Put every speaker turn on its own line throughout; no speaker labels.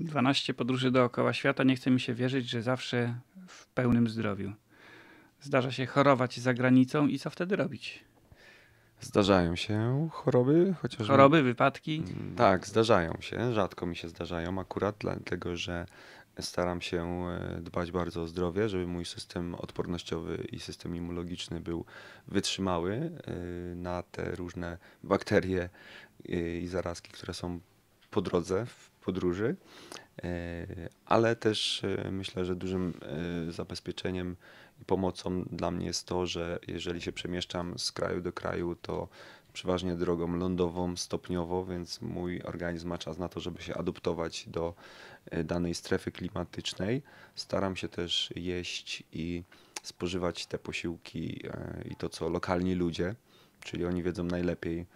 12 podróży dookoła świata, nie chce mi się wierzyć, że zawsze w pełnym zdrowiu. Zdarza się chorować za granicą i co wtedy robić? Zdarzają się choroby, chociaż. Choroby, wypadki? Mm, tak, zdarzają się. Rzadko mi się zdarzają, akurat dlatego, że staram się e, dbać bardzo o zdrowie, żeby mój system odpornościowy i system immunologiczny był wytrzymały e, na te różne bakterie e, i zarazki, które są po drodze, w podróży, e, ale też e, myślę, że dużym e, zabezpieczeniem i pomocą dla mnie jest to, że jeżeli się przemieszczam z kraju do kraju, to przeważnie drogą lądową, stopniowo, więc mój organizm ma czas na to, żeby się adoptować do danej strefy klimatycznej. Staram się też jeść i spożywać te posiłki i to, co lokalni ludzie, czyli oni wiedzą najlepiej,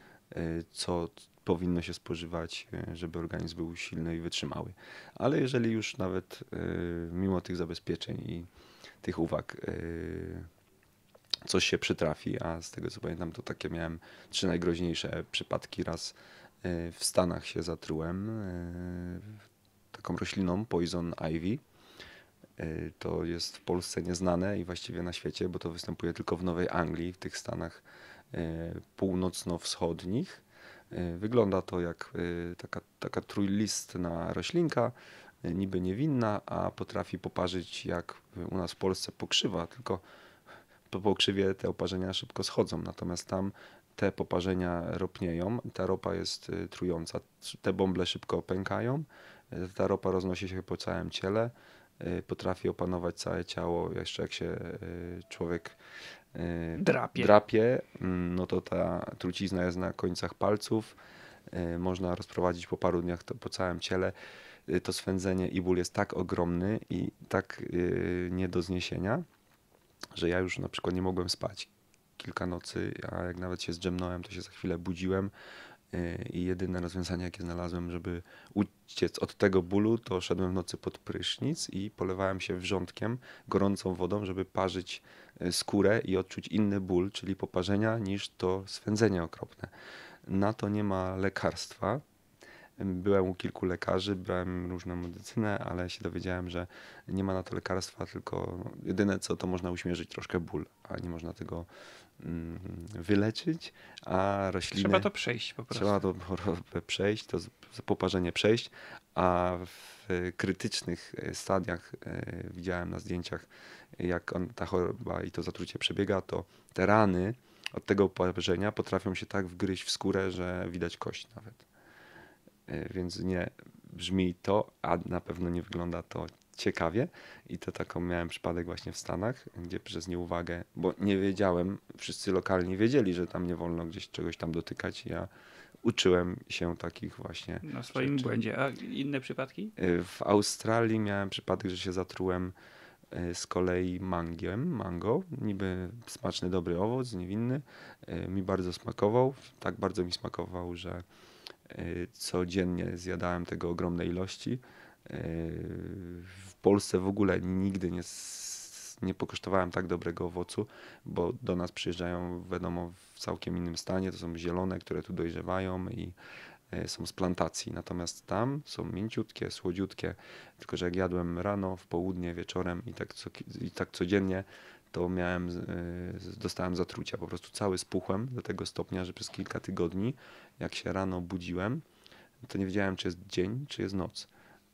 co, powinno się spożywać, e, żeby organizm był silny i wytrzymały. Ale jeżeli już nawet e, mimo tych zabezpieczeń i tych uwag e, coś się przytrafi, a z tego co pamiętam, to takie miałem trzy najgroźniejsze przypadki. Raz w Stanach się zatrułem taką rośliną Poison Ivy. To jest w Polsce nieznane i właściwie na świecie, bo to występuje tylko w Nowej Anglii, w tych Stanach północno-wschodnich. E, wygląda to jak e, taka, taka trójlistna roślinka, e, niby niewinna, a potrafi poparzyć jak u nas w Polsce pokrzywa, tylko po pokrzywie te oparzenia szybko schodzą, natomiast tam te poparzenia ropnieją, ta ropa jest trująca, te bąble szybko pękają, ta ropa roznosi się po całym ciele, Y, potrafi opanować całe ciało. Jeszcze jak się y, człowiek y, drapie, drapie mm, no to ta trucizna jest na końcach palców. Można rozprowadzić po paru dniach to po całym ciele. To swędzenie i ból jest tak ogromny i tak nie do zniesienia, że ja już na przykład nie mogłem spać kilka nocy, a jak nawet się zdrzemnąłem, to się za chwilę budziłem, E, i jedyne rozwiązanie, jakie znalazłem, żeby uciec od tego bólu, to szedłem w nocy pod prysznic i polewałem się wrzątkiem, gorącą wodą, żeby parzyć e, skórę i odczuć inny ból, czyli poparzenia, niż to swędzenie okropne. Na to nie ma lekarstwa, Byłem u kilku lekarzy, brałem różną medycynę, ale się dowiedziałem, że nie ma na to lekarstwa, tylko jedyne co to można uśmierzyć troszkę ból, a nie można tego mm, wyleczyć, a rośliny... Trzeba to przejść po prostu. Trzeba to przejść, to poparzenie przejść, a w krytycznych e, stadiach e, widziałem na zdjęciach, jak on, ta choroba i to zatrucie przebiega, to te rany od tego poparzenia potrafią się tak wgryźć w skórę, że widać kość nawet. E, więc nie brzmi to, a na pewno nie wygląda to ciekawie i to taką miałem przypadek właśnie w Stanach, gdzie przez nieuwagę, bo nie wiedziałem, wszyscy lokalni wiedzieli, że tam nie wolno gdzieś czegoś tam dotykać, ja uczyłem się takich właśnie. Na swoim rzeczy. błędzie. A inne przypadki? E, w Australii miałem przypadek, że się zatrułem e, z kolei mangiem, mango, niby smaczny, dobry owoc, niewinny. Mi bardzo smakował, tak bardzo mi smakował, że E, codziennie zjadałem tego ogromne ilości. E, w Polsce w ogóle nigdy nie, nie pokosztowałem tak dobrego owocu, bo do nas przyjeżdżają, wiadomo, w całkiem innym stanie. To są zielone, które tu dojrzewają i e, są z plantacji. Natomiast tam są mięciutkie, słodziutkie. Tylko, że jak jadłem rano, w południe, wieczorem i tak, co, i tak codziennie, to miałem, y, dostałem zatrucia. Po prostu cały spuchłem do tego stopnia, że przez kilka tygodni, jak się rano budziłem, to nie wiedziałem, czy jest dzień, czy jest noc.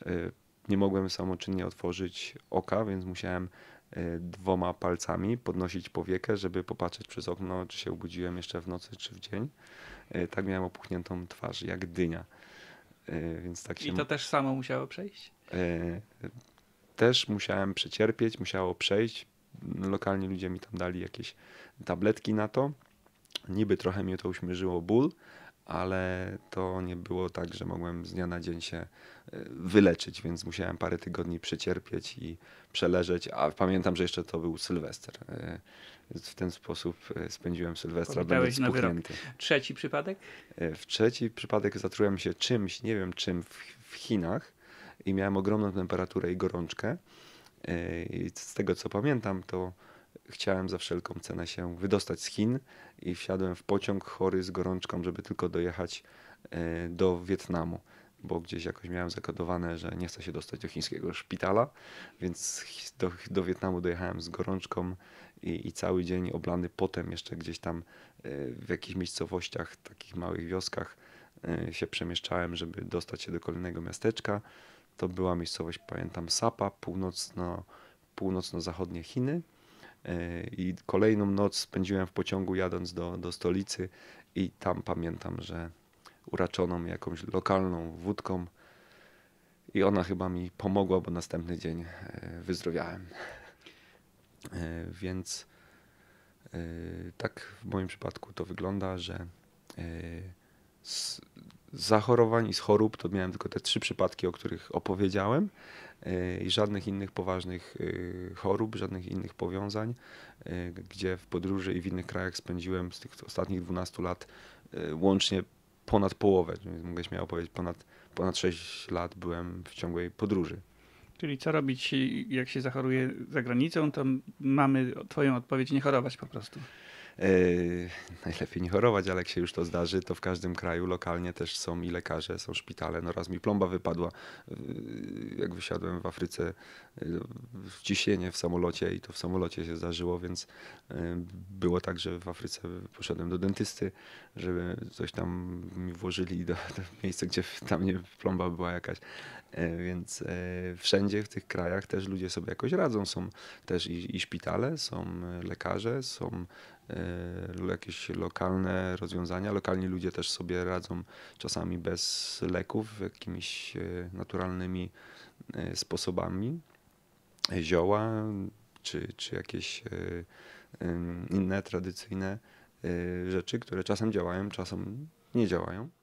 Y, nie mogłem samoczynnie otworzyć oka, więc musiałem y, dwoma palcami podnosić powiekę, żeby popatrzeć przez okno, czy się obudziłem jeszcze w nocy, czy w dzień. Tak miałem opuchniętą twarz, jak dynia. Więc tak się... I to też samo musiało przejść? Też musiałem przecierpieć, musiało przejść lokalni ludzie mi tam dali jakieś tabletki na to. Niby trochę mnie to uśmierzyło ból, ale to nie było tak, że mogłem z dnia na dzień się e, wyleczyć, więc musiałem parę tygodni przecierpieć i przeleżeć, a pamiętam, że jeszcze to był Sylwester. E, w ten sposób e, spędziłem Sylwestra, będąc spuchnięty. Trzeci przypadek? W trzeci przypadek zatrułem się czymś, nie wiem czym, w, w Chinach i miałem ogromną temperaturę i gorączkę Yy, I z tego co pamiętam, to chciałem za wszelką cenę się wydostać z Chin i wsiadłem w pociąg chory z gorączką, żeby tylko dojechać yy, do Wietnamu, bo gdzieś jakoś miałem zakodowane, że nie chcę się dostać do chińskiego szpitala, więc do, do Wietnamu dojechałem z gorączką i, i, cały dzień oblany potem jeszcze gdzieś tam yy, w jakichś miejscowościach, takich małych wioskach się przemieszczałem, żeby dostać się do kolejnego miasteczka. To była miejscowość, pamiętam, Sapa, północno, północno-zachodnie Chiny. E, I kolejną noc spędziłem w pociągu jadąc do, do stolicy i tam pamiętam, że uraczoną jakąś lokalną wódką i ona chyba mi pomogła, bo następny dzień e, wyzdrowiałem. E, więc tak w moim przypadku to wygląda, że zachorowań i z chorób to miałem tylko te trzy przypadki, o których opowiedziałem e, i żadnych innych poważnych e, chorób, żadnych innych powiązań, e, gdzie w podróży i w innych krajach spędziłem z tych ostatnich 12 lat łącznie ponad połowę, mogę śmiało powiedzieć, ponad, ponad 6 lat byłem w ciągłej podróży. Czyli co robić, jak się zachoruje za granicą, to mamy twoją odpowiedź, nie chorować po prostu. Yy, najlepiej nie chorować, ale jak się już to zdarzy, to w każdym kraju lokalnie też są i lekarze, są szpitale. No raz mi plomba wypadła, yy, jak wysiadłem w Afryce, yy, w ciśnienie w samolocie i to w samolocie się zdarzyło, więc było tak, że w Afryce poszedłem do dentysty, żeby coś tam mi włożyli do, do miejsca, gdzie tam nie plomba była jakaś. Więc wszędzie wszędzie w tych krajach też ludzie sobie jakoś radzą. Są też i, i szpitale, są e, lekarze, są y, jakieś lokalne rozwiązania. Lokalni ludzie też sobie radzą czasami bez leków, jakimiś e, naturalnymi sposobami. Zioła czy, czy jakieś y, y, inne tradycyjne rzeczy, które czasem działają, czasem nie działają.